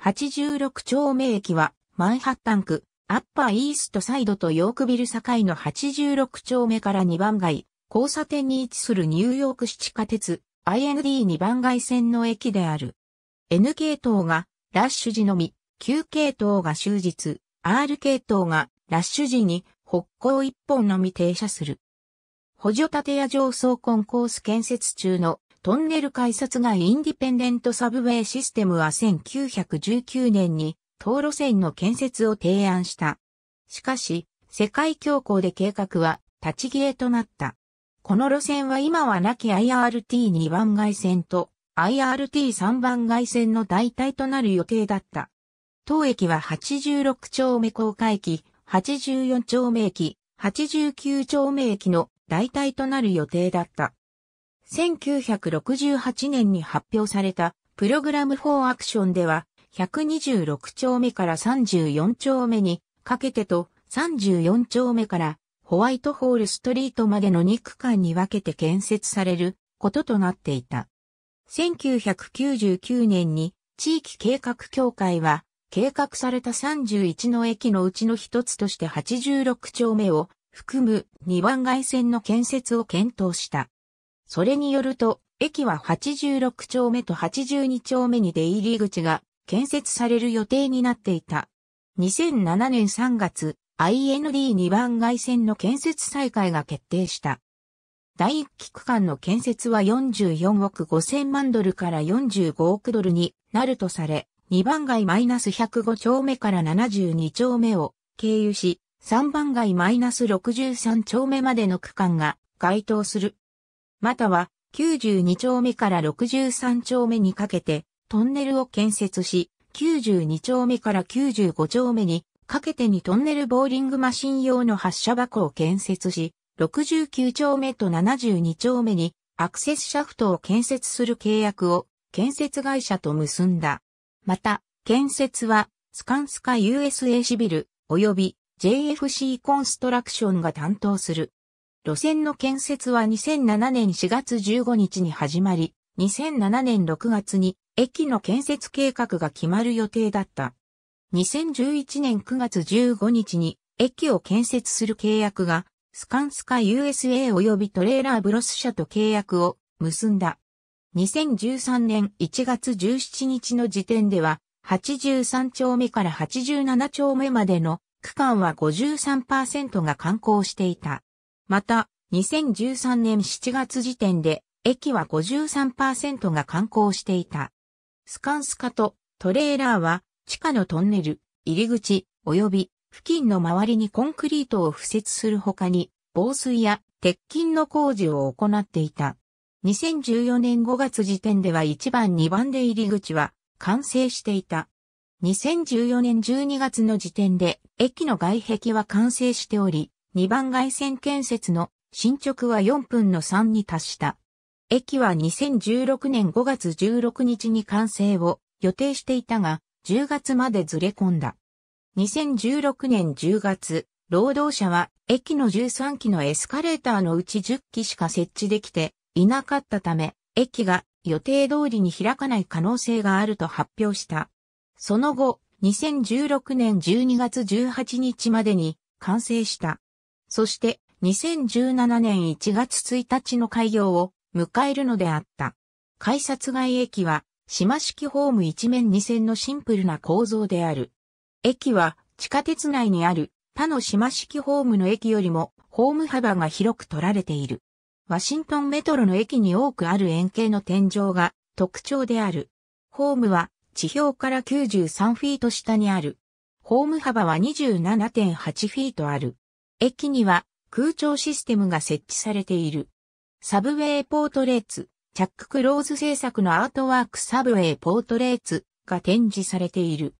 86丁目駅は、マンハッタン区、アッパーイーストサイドとヨークビル境の86丁目から2番街、交差点に位置するニューヨーク市地下鉄、IND2 番街線の駅である。N 系統が、ラッシュ時のみ、Q 系統が終日、R 系統が、ラッシュ時に、北高一本のみ停車する。補助建屋上層コンコース建設中のトンネル改札がインディペンデントサブウェイシステムは1919年に東路線の建設を提案した。しかし、世界恐慌で計画は立ち消えとなった。この路線は今はなき IRT2 番外線と IRT3 番外線の代替となる予定だった。当駅は86丁目高架駅、84丁目駅、89丁目駅の代替となる予定だった。1968年に発表されたプログラム4アクションでは、126丁目から34丁目にかけてと34丁目からホワイトホールストリートまでの2区間に分けて建設されることとなっていた。1999年に地域計画協会は計画された31の駅のうちの一つとして86丁目を含む2番街線の建設を検討した。それによると、駅は86丁目と82丁目に出入り口が建設される予定になっていた。2007年3月、IND2 番街線の建設再開が決定した。第1期区間の建設は44億5000万ドルから45億ドルになるとされ、2番街マイナス105丁目から72丁目を経由し、3番街マイナス63丁目までの区間が該当する。または92丁目から63丁目にかけてトンネルを建設し、92丁目から95丁目にかけてにトンネルボーリングマシン用の発射箱を建設し、69丁目と72丁目にアクセスシャフトを建設する契約を建設会社と結んだ。また、建設はスカンスカ USA シビル及び JFC コンストラクションが担当する。路線の建設は2007年4月15日に始まり、2007年6月に駅の建設計画が決まる予定だった。2011年9月15日に駅を建設する契約がスカンスカ USA 及びトレーラーブロス社と契約を結んだ。2013年1月17日の時点では83丁目から87丁目までの区間は53%が観光していた。また、2013年7月時点で、駅は53%が観光していた。スカンスカとトレーラーは、地下のトンネル、入り口、及び、付近の周りにコンクリートを敷設するほかに、防水や鉄筋の工事を行っていた。2014年5月時点では1番2番で入り口は完成していた。2014年12月の時点で駅の外壁は完成しており、2番外線建設の進捗は4分の3に達した。駅は2016年5月16日に完成を予定していたが、10月までずれ込んだ。2016年10月、労働者は駅の13基のエスカレーターのうち10基しか設置できていなかったため、駅が予定通りに開かない可能性があると発表した。その後、2016年12月18日までに完成した。そして2017年1月1日の開業を迎えるのであった。改札外駅は島式ホーム一面二線のシンプルな構造である。駅は地下鉄内にある他の島式ホームの駅よりもホーム幅が広く取られている。ワシントンメトロの駅に多くある円形の天井が特徴である。ホームは地表から93フィート下にある。ホーム幅は27.8フィートある。駅には空調システムが設置されている。サブウェイポートレーツ、チャック・クローズ制作のアートワークサブウェイポートレーツが展示されている。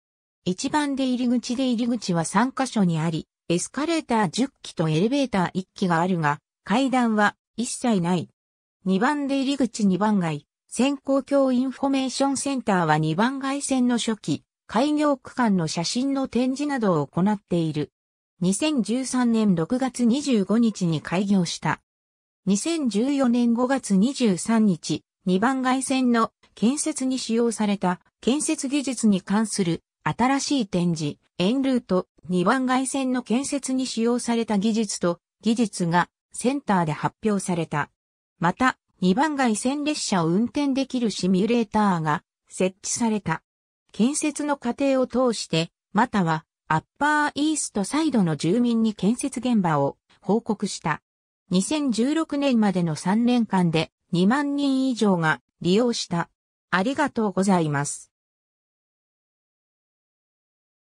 一番出入り口で入り口は3カ所にあり、エスカレーター10機とエレベーター1機があるが、階段は一切ない。2番出入り口2番街、先行教インフォメーションセンターは2番街線の初期、開業区間の写真の展示などを行っている。2013年6月25日に開業した。2014年5月23日、二番外線の建設に使用された建設技術に関する新しい展示、エンルート二番外線の建設に使用された技術と技術がセンターで発表された。また、二番外線列車を運転できるシミュレーターが設置された。建設の過程を通して、またはアッパーイーストサイドの住民に建設現場を報告した。2016年までの3年間で2万人以上が利用した。ありがとうございます。